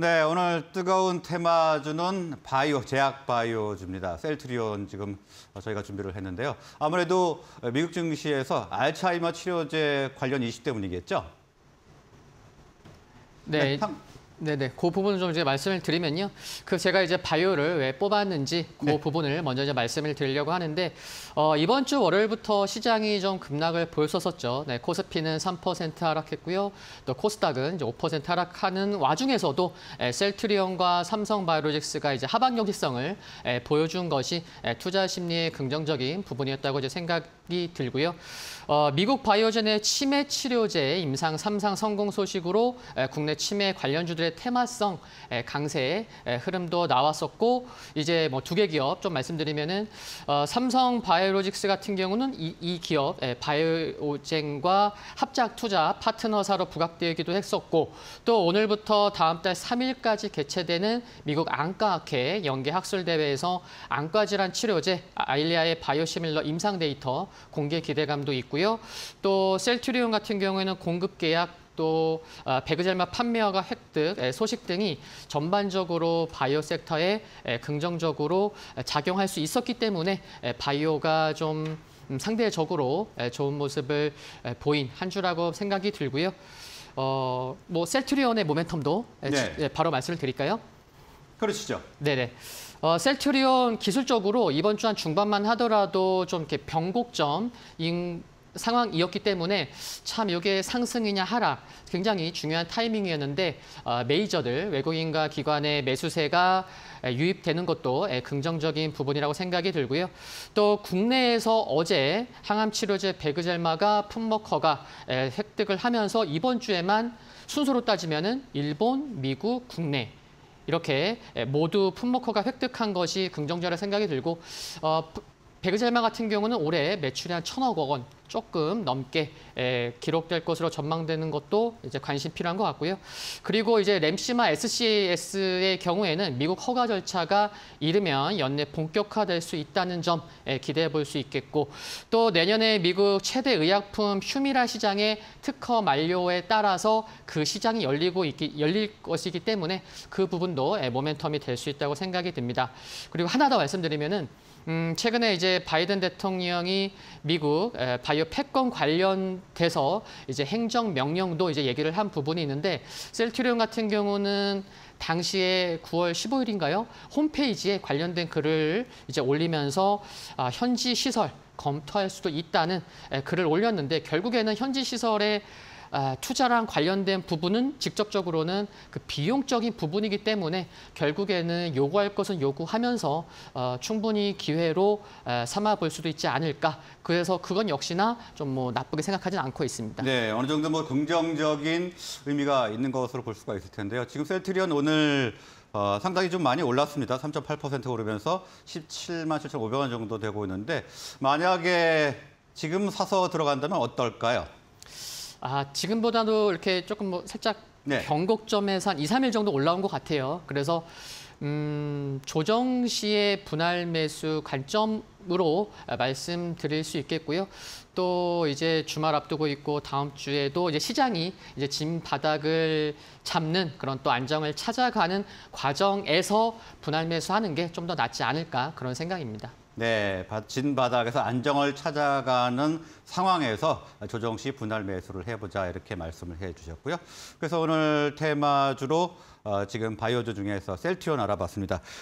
네, 오늘 뜨거운 테마주는 바이오, 제약 바이오주입니다. 셀트리온 지금 저희가 준비를 했는데요. 아무래도 미국 증시에서 알츠하이머 치료제 관련 이슈 때문이겠죠? 네, 네 네네, 그 부분을 좀 이제 말씀을 드리면요. 그 제가 이제 바이오를 왜 뽑았는지 그 네. 부분을 먼저 이제 말씀을 드리려고 하는데 어, 이번 주 월요일부터 시장이 좀 급락을 보였었었죠. 네, 코스피는 3% 하락했고요. 또 코스닥은 이제 5% 하락하는 와중에서도 에, 셀트리온과 삼성바이오로직스가 이제 하반기 기성을 에, 보여준 것이 에, 투자 심리의 긍정적인 부분이었다고 이제 생각이 들고요. 어, 미국 바이오젠의 치매 치료제 임상 3상 성공 소식으로 에, 국내 치매 관련주들의 테마성 강세 흐름도 나왔었고 이제 뭐 두 개 기업 좀 말씀드리면은 어, 삼성 바이오로직스 같은 경우는 이, 이 기업 바이오젠과 합작 투자 파트너사로 부각되기도 했었고 또 오늘부터 다음 달 3일까지 개최되는 미국 안과학회 연계 학술 대회에서 안과 질환 치료제 아, 아일리아의 바이오시밀러 임상 데이터 공개 기대감도 있고요. 또 셀트리온 같은 경우에는 공급 계약 또베그젤마 아, 판매화가 획득, 소식 등이 전반적으로 바이오 섹터에 긍정적으로 작용할 수 있었기 때문에 바이오가 좀 음, 상대적으로 좋은 모습을 보인 한 주라고 생각이 들고요. 어, 뭐 셀트리온의 모멘텀도 네. 예, 바로 말씀을 드릴까요? 그러시죠. 네네. 어, 셀트리온 기술적으로 이번 주 한 중반만 하더라도 좀 이렇게 변곡점 인 상황이었기 때문에 참 이게 상승이냐 하락 굉장히 중요한 타이밍이었는데 어, 메이저들 외국인과 기관의 매수세가 유입되는 것도 긍정적인 부분이라고 생각이 들고요. 또 국내에서 어제 항암치료제 베그젤마가 품목허가 획득을 하면서 이번 주에만 순서로 따지면 일본, 미국, 국내 이렇게 모두 품목허가 획득한 것이 긍정적이라 생각이 들고 어, 베그젤마 같은 경우는 올해 매출이 한 천억 원 조금 넘게 에, 기록될 것으로 전망되는 것도 이제 관심 필요한 것 같고요. 그리고 이제 램시마 SCS의 경우에는 미국 허가 절차가 이르면 연내 본격화될 수 있다는 점 에, 기대해 볼 수 있겠고 또 내년에 미국 최대 의약품 휴미라 시장의 특허 만료에 따라서 그 시장이 열리고 있기, 열릴 것이기 때문에 그 부분도 에, 모멘텀이 될 수 있다고 생각이 듭니다. 그리고 하나 더 말씀드리면은 음, 최근에 이제 바이든 대통령이 미국 바이오 이 패권 관련돼서 이제 행정명령도 이제 얘기를 한 부분이 있는데 셀트리온 같은 경우는 당시에 9월 15일인가요? 홈페이지에 관련된 글을 이제 올리면서 아, 현지 시설 검토할 수도 있다는 글을 올렸는데 결국에는 현지 시설에 아, 투자랑 관련된 부분은 직접적으로는 그 비용적인 부분이기 때문에 결국에는 요구할 것은 요구하면서 어, 충분히 기회로 아, 삼아볼 수도 있지 않을까. 그래서 그건 역시나 좀 뭐 나쁘게 생각하진 않고 있습니다. 네, 어느 정도 뭐 긍정적인 의미가 있는 것으로 볼 수가 있을 텐데요. 지금 셀트리온 오늘 어, 상당히 좀 많이 올랐습니다. 3.8% 오르면서 17만 7,500원 정도 되고 있는데 만약에 지금 사서 들어간다면 어떨까요? 아, 지금보다도 이렇게 조금 뭐 살짝 네. 변곡점에서 한 2, 3일 정도 올라온 것 같아요. 그래서 음, 조정 시의 분할 매수 관점으로 아, 말씀드릴 수 있겠고요. 또 이제 주말 앞두고 있고 다음 주에도 이제 시장이 이제 짐 바닥을 잡는 그런 또 안정을 찾아가는 과정에서 분할 매수하는 게 좀 더 낫지 않을까 그런 생각입니다. 네, 진 바닥에서 안정을 찾아가는 상황에서 조정 시 분할 매수를 해보자 이렇게 말씀을 해주셨고요. 그래서 오늘 테마주로 어, 지금 바이오주 중에서 셀티온 알아봤습니다.